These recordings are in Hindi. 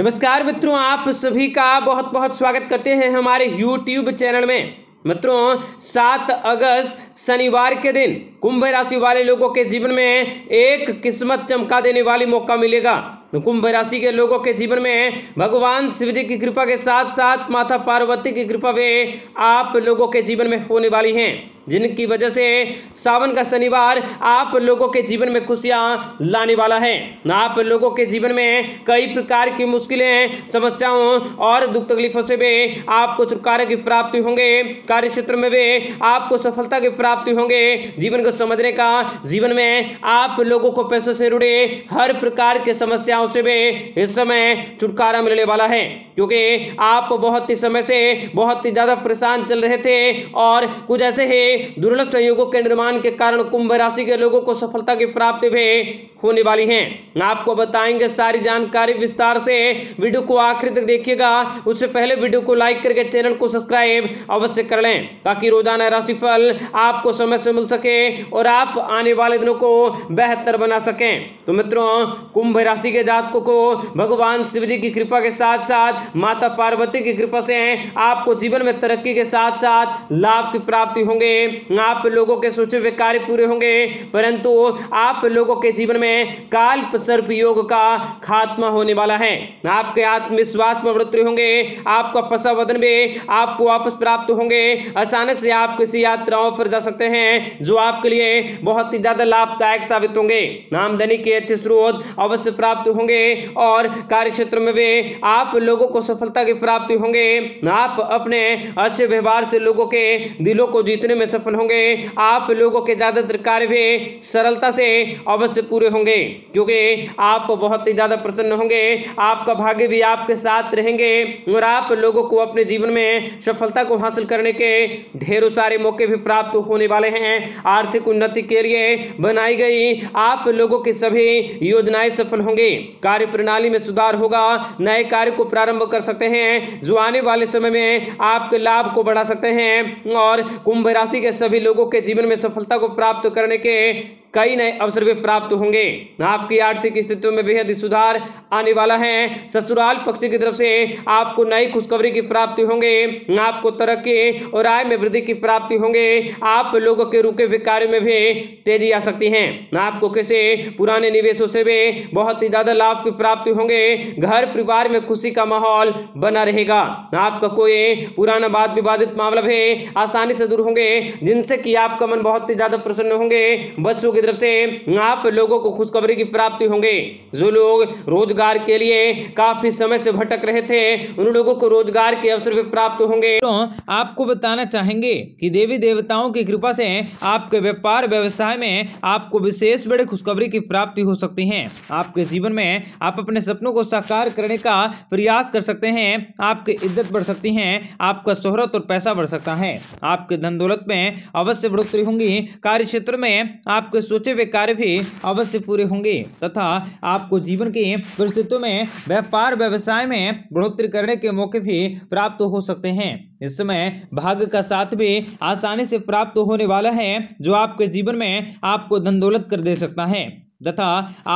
नमस्कार मित्रों आप सभी का बहुत बहुत स्वागत करते हैं हमारे यूट्यूब चैनल में मित्रों सात अगस्त शनिवार के दिन कुंभ राशि वाले लोगों के जीवन में एक किस्मत चमका देने वाली मौका मिलेगा तो कुंभ राशि के लोगों के जीवन में भगवान शिव जी की कृपा के साथ साथ माता पार्वती की कृपा भी आप लोगों के जीवन में होने वाली हैं जिनकी वजह से सावन का शनिवार आप लोगों के जीवन में खुशियाँ लाने वाला है आप लोगों के जीवन में कई प्रकार की मुश्किलें समस्याओं और दुख तकलीफों से भी आपको छुटकारा की प्राप्ति होंगे कार्य क्षेत्र में भी आपको सफलता की प्राप्ति होंगे जीवन को समझने का जीवन में आप लोगों को पैसों से जुड़े हर प्रकार के समस्याओं से भी इस समय छुटकारा मिलने वाला है क्योंकि आप बहुत ही समय से बहुत ही ज़्यादा परेशान चल रहे थे और कुछ ऐसे ही दुर्लभ संयोगों के निर्माण के कारण कुंभ राशि के लोगों को सफलता की प्राप्ति भी होने वाली है आपको बताएंगे सारी जानकारी विस्तार से वीडियो को आखिर तक देखिएगा उससे पहले वीडियो को लाइक करके चैनल को सब्सक्राइब अवश्य कर लें ताकि रोजाना राशिफल आपको समय से मिल सके और आप आने वाले दिनों को बेहतर बना सकें तो मित्रों कुंभ राशि के जातकों को भगवान शिव जी की कृपा के साथ साथ माता पार्वती की कृपा से आपको जीवन में तरक्की के साथ साथ लाभ की प्राप्ति होंगे आप लोगों के सोचे हुए कार्य पूरे होंगे परंतु आप लोगों के जीवन में काल्प सर्प योग का खात्मा होने वाला है आपके आत्मविश्वास में बढ़ोतरी होंगे आपका फसा वदन भी आपको वापस प्राप्त होंगे अचानक से आप किसी यात्राओं पर जा सकते हैं जो आपके लिए बहुत ही ज्यादा लाभदायक साबित होंगे आमदनी के अच्छे स्रोत अवश्य प्राप्त होंगे और कार्य क्षेत्र में भी आप लोगों को सफलता की प्राप्ति होंगे आप अपने अच्छे व्यवहार से लोगों के दिलों को जीतने में सफल होंगे आप लोगों के ज़्यादातर कार्य भी सरलता से अवश्य पूरे होंगे क्योंकि आप बहुत ही ज़्यादा प्रसन्न होंगे आपका भाग्य भी आपके साथ रहेंगे और आप लोगों को अपने जीवन में सफलता को हासिल करने के ढेरों सारे मौके भी प्राप्त होने वाले हैं आर्थिक उन्नति के लिए बनाई गई आप लोगों की सभी योजनाएं सफल होंगे कार्य प्रणाली में सुधार होगा नए कार्य को प्रारंभ कर सकते हैं जो आने वाले समय में आपके लाभ को बढ़ा सकते हैं और कुंभ राशि के के सभी लोगों के जीवन में सफलता को प्राप्त करने के कई नए अवसर भी प्राप्त होंगे आपकी आर्थिक स्थितियों में बेहद सुधार आने वाला है ससुराल पक्ष की तरफ से आपको नई खुशखबरी की प्राप्ति होंगे आपको तरक्की और आय में वृद्धि की प्राप्ति होंगे आप लोगों के रुके हुए कार्य में भी तेजी आ सकती है आपको किसी पुराने निवेशों से भी बहुत ही ज्यादा लाभ की प्राप्ति होंगे घर परिवार में खुशी का माहौल बना रहेगा आपका कोई पुराना बात विवादित मामला भी आसानी से दूर होंगे जिनसे कि आपका मन बहुत ही ज्यादा प्रसन्न होंगे बच्चों की तरफ से आप लोगों को खुशखबरी की प्राप्ति होंगे जो लोग रोजगार के लिए काफी समय से भटक रहे थे उन लोगों को रोजगार के अवसर भी प्राप्त होंगे तो आपको बताना चाहेंगे कि देवी देवताओं की कृपा से आपके व्यापार व्यवसाय में आपको विशेष बड़े खुशखबरी की प्राप्ति हो सकती है आपके जीवन में आप अपने सपनों को साकार करने का प्रयास कर सकते हैं आपकी इज्जत बढ़ सकती है आपका शोहरत और पैसा बढ़ सकता है आपके धन दौलत में अवश्य बढ़ोतरी होंगी कार्य क्षेत्र में आपके सोचे हुए कार्य भी अवश्य पूरे होंगे तथा आपको जीवन की परिस्थितियों में व्यापार व्यवसाय में बढ़ोतरी करने के मौके भी प्राप्त हो सकते हैं इस समय भाग्य का साथ भी आसानी से प्राप्त होने वाला है जो आपके जीवन में आपको धन दौलत कर दे सकता है तथा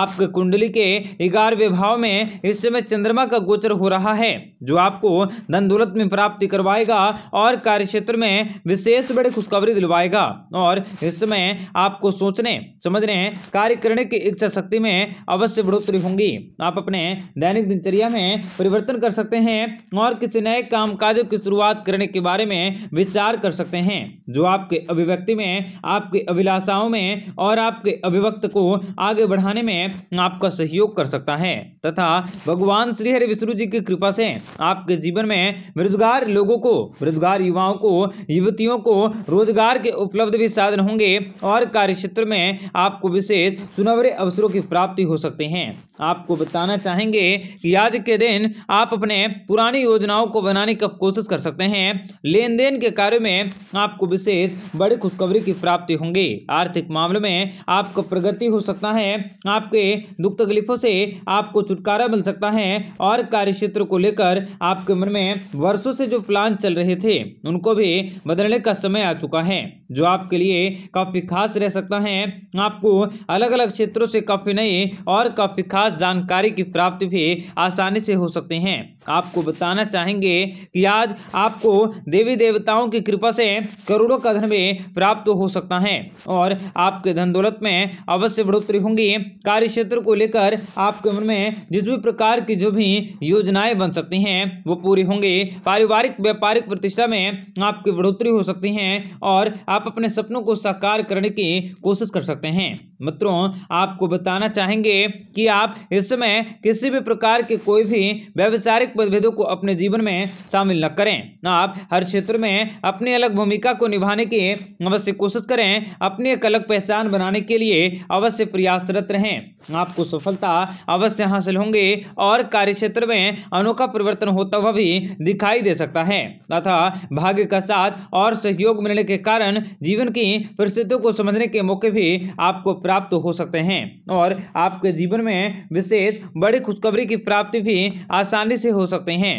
आपके कुंडली के ग्यारहवें भाव में इस समय चंद्रमा का गोचर हो रहा है जो आपको धन दौलत में प्राप्ति करवाएगा और कार्य क्षेत्र में विशेष बड़ी खुशखबरी दिलवाएगा और इस समय आपको सोचने समझने कार्य करने की इच्छा शक्ति में अवश्य बढ़ोतरी होंगी आप अपने दैनिक दिनचर्या में परिवर्तन कर सकते हैं और किसी नए काम काजों की शुरुआत करने के बारे में विचार कर सकते हैं जो आपके अभिव्यक्ति में आपकी अभिलाषाओं में और आपके अभिव्यक्त को आगे बढ़ाने में आपका सहयोग कर सकता है तथा भगवान श्री हरि विष्णु जी की कृपा से आपके जीवन में बेरोजगार लोगों को बेरोजगार युवाओं को युवतियों को रोजगार के उपलब्ध भी साधन होंगे और कार्य क्षेत्र में आपको विशेष सुनहरे अवसरों की प्राप्ति हो सकते हैं आपको बताना चाहेंगे कि आज के दिन आप अपने पुरानी योजनाओं को बनाने का कोशिश कर सकते हैं लेन देन के कार्य में आपको विशेष बड़ी खुशखबरी की प्राप्ति होंगी आर्थिक मामले में आपको प्रगति हो सकता है है आपके दुख तकलीफों से आपको छुटकारा मिल सकता है और कार्य क्षेत्र को लेकर आपके मन में वर्षों से जो प्लान चल रहे थे उनको भी बदलने का समय आ चुका है जो आपके लिए काफ़ी खास रह सकता है आपको अलग अलग क्षेत्रों से काफ़ी नई और काफ़ी खास जानकारी की प्राप्ति भी आसानी से हो सकते हैं आपको बताना चाहेंगे कि आज आपको देवी देवताओं की कृपा से करोड़ों का धन भी प्राप्त हो सकता है और आपके धन दौलत में अवश्य बढ़ोतरी होंगी कार्य क्षेत्र को लेकर आपके मन में जिस भी प्रकार की जो भी योजनाएं बन सकती हैं वो पूरी होंगी पारिवारिक व्यापारिक प्रतिष्ठा में आपकी बढ़ोतरी हो सकती है और आप अपने सपनों को साकार करने की कोशिश कर सकते हैं मित्रों आपको बताना चाहेंगे कि आप इस समय किसी भी प्रकार के कोई भी व्यवसायिक मतभेदों को अपने जीवन में शामिल न करें ना आप हर क्षेत्र में अपनी अलग भूमिका को निभाने की अवश्य कोशिश करें अपनी एक अलग पहचान बनाने के लिए अवश्य प्रयासरत रहें आपको सफलता अवश्य हासिल होंगे और कार्य क्षेत्र में अनोखा परिवर्तन होता हुआ भी दिखाई दे सकता है तथा भाग्य का साथ और सहयोग मिलने के कारण जीवन की परिस्थितियों को समझने के मौके भी आपको प्राप्त प्राप्त हो सकते हैं और आपके जीवन में विशेष बड़ी खुशखबरी की प्राप्ति भी आसानी से हो सकते हैं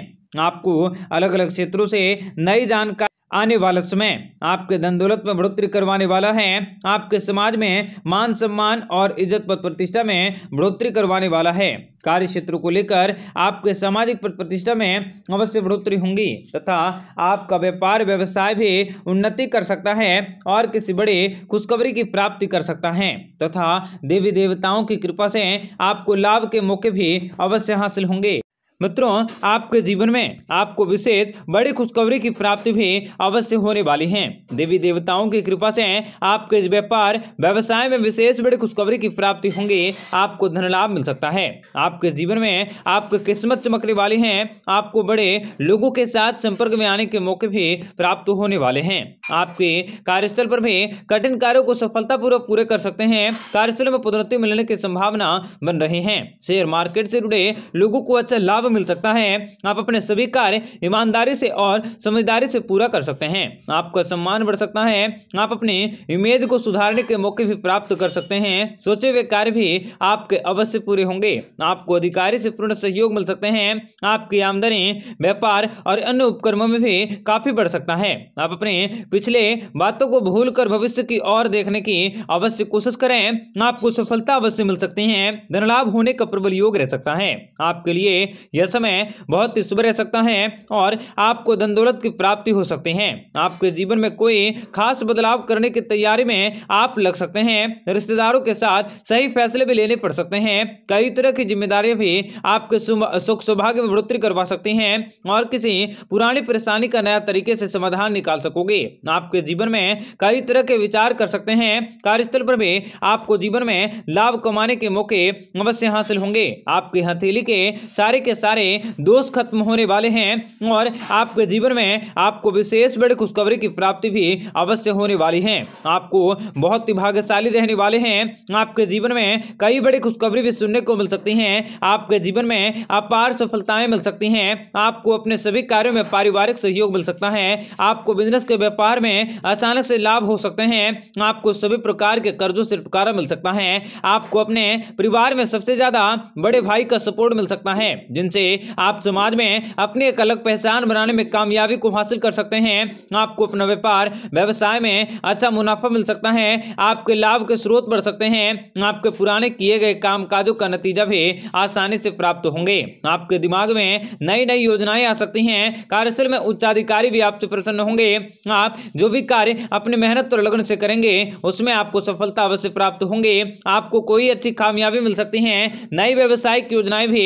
आपको अलग अलग क्षेत्रों से नई जानकारी आने वाला समय आपके धन दौलत में बढ़ोतरी करवाने वाला है आपके समाज में मान सम्मान और इज्जत पद प्रतिष्ठा में बढ़ोतरी करवाने वाला है कार्य क्षेत्र को लेकर आपके सामाजिक पद प्रतिष्ठा में अवश्य बढ़ोतरी होंगी तथा आपका व्यापार व्यवसाय भी उन्नति कर सकता है और किसी बड़े खुशखबरी की प्राप्ति कर सकता है तथा देवी देवताओं की कृपा से आपको लाभ के मौके भी अवश्य हासिल होंगे मित्रों आपके जीवन में आपको विशेष बड़ी खुशखबरी की प्राप्ति भी अवश्य होने वाली है देवी देवताओं की कृपा से आपके व्यापार व्यवसाय में विशेष बड़ी खुशखबरी की प्राप्ति होंगी आपको धन लाभ मिल सकता है आपके जीवन में आपकी किस्मत चमकने वाली है आपको बड़े लोगों के साथ संपर्क में आने के मौके भी प्राप्त होने वाले हैं आपके कार्यस्थल पर भी कठिन कार्यों को सफलतापूर्वक पूरे कर सकते हैं कार्यस्थल में पदोन्नति मिलने की संभावना बन रही है शेयर मार्केट से जुड़े लोगों को अच्छा लाभ मिल सकता है आप अपने सभी कार्य ईमानदारी से और समझदारी से पूरा कर सकते हैं आपका सम्मान बढ़ सकता है आप अपने इमेज को सुधारने के मौके भी प्राप्त कर सकते हैं सोचे हुए कार्य भी आपके अवश्य पूरे होंगे आपको अधिकारी से पूर्ण सहयोग मिल सकते हैं आपकी आमदनी व्यापार और अन्य उपक्रमों में भी काफी बढ़ सकता है आप अपने पिछले बातों को भूल भविष्य की ओर देखने की अवश्य कोशिश करें आपको सफलता अवश्य मिल सकती है धनलाभ होने का प्रबल योग रह सकता है आपके लिए यह समय बहुत ही शुभ रह सकता है और आपको धन दौलत की प्राप्ति हो सकती है आपके जीवन में कोई खास बदलाव करने की तैयारी में आप लग सकते हैं रिश्तेदारों के साथ सही फैसले भी लेने पड़ सकते हैं कई तरह की जिम्मेदारियां भी आपके सुख सौभाग्य में बढ़ोतरी करवा सकती हैं और किसी पुरानी परेशानी का नया तरीके से समाधान निकाल सकोगे आपके जीवन में कई तरह के विचार कर सकते हैं कार्यस्थल पर भी आपको जीवन में लाभ कमाने के मौके अवश्य हासिल होंगे आपकी हथेली के सारे के सारे दोष खत्म होने वाले हैं और आपके जीवन में आपको विशेष बड़ी खुशखबरी की प्राप्ति भी अवश्य होने वाली है आपको बहुत ही भाग्यशाली रहने वाले हैं आपके जीवन में कई बड़ी खुशखबरी भी सुनने को मिल सकती हैं आपके जीवन में अपार सफलताएं मिल सकती हैं आपको अपने सभी कार्यों में पारिवारिक सहयोग मिल सकता है आपको बिजनेस के व्यापार में अचानक से लाभ हो सकते हैं आपको सभी प्रकार के कर्जों से छुटकारा मिल सकता है आपको अपने परिवार में सबसे ज्यादा बड़े भाई का सपोर्ट मिल सकता है जिनसे जिनसे आप समाज में अपनी एक अलग पहचान बनाने में कामयाबी को हासिल कर सकते हैं आपको अपना व्यापार व्यवसाय में अच्छा मुनाफा मिल सकता है आपके लाभ के स्रोत बढ़ सकते हैं आपके पुराने किए गए काजों का नतीजा भी आसानी से प्राप्त होंगे आपके दिमाग में नई नई योजनाएं आ सकती हैं कार्यस्थल में उच्चाधिकारी भी आपसे प्रसन्न होंगे आप जो भी कार्य अपनी मेहनत और लगन से करेंगे उसमें आपको सफलता अवश्य प्राप्त होंगे आपको कोई अच्छी कामयाबी मिल सकती है नई व्यवसायिक योजनाएं भी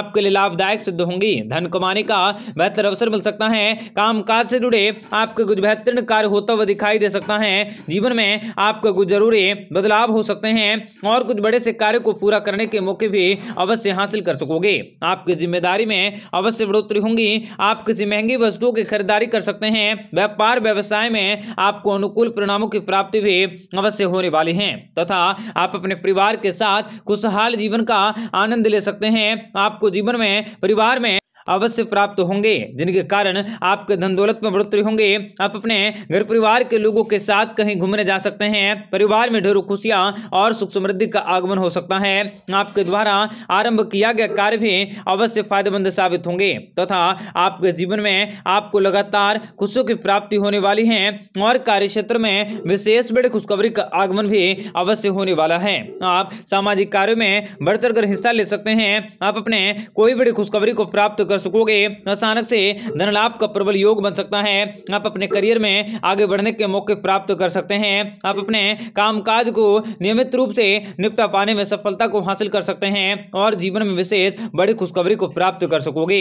आपके लिए लाभ लाभदायक सिद्ध होंगी धन कमाने का बेहतर अवसर मिल सकता है कामकाज से जुड़े आपका कुछ बेहतरीन कार्य होता हुआ दिखाई दे सकता है जीवन में आपका कुछ जरूरी बदलाव हो सकते हैं और कुछ बड़े से कार्य को पूरा करने के मौके भी अवश्य हासिल कर सकोगे आपकी जिम्मेदारी में अवश्य बढ़ोतरी होंगी आप किसी महंगी वस्तुओं की खरीदारी कर सकते हैं व्यापार व्यवसाय में आपको अनुकूल परिणामों की प्राप्ति भी अवश्य होने वाली है तथा आप अपने परिवार के साथ खुशहाल जीवन का आनंद ले सकते हैं आपको जीवन में परिवार में अवश्य प्राप्त होंगे जिनके कारण आपके धन दौलत में बढ़ोतरी होंगे आप अपने घर परिवार के लोगों के साथ कहीं घूमने जा सकते हैं परिवार में ढेरों खुशियां और सुख समृद्धि का आगमन हो सकता है आपके द्वारा आरंभ किया गया कार्य भी अवश्य फायदेमंद साबित होंगे तथा तो आपके जीवन में आपको लगातार खुशियों की प्राप्ति होने वाली है और कार्य क्षेत्र में विशेष बड़े खुशखबरी का आगमन भी अवश्य होने वाला है आप सामाजिक कार्यो में बढ़ चढ़ हिस्सा ले सकते हैं आप अपने कोई बड़ी खुशखबरी को प्राप्त कर सकोगे अचानक से धन लाभ का प्रबल योग बन सकता है आप अपने करियर में आगे बढ़ने के मौके प्राप्त कर सकते हैं आप अपने कामकाज को नियमित रूप से निपटा पाने में सफलता को हासिल कर सकते हैं और जीवन में विशेष बड़ी खुशखबरी को प्राप्त कर सकोगे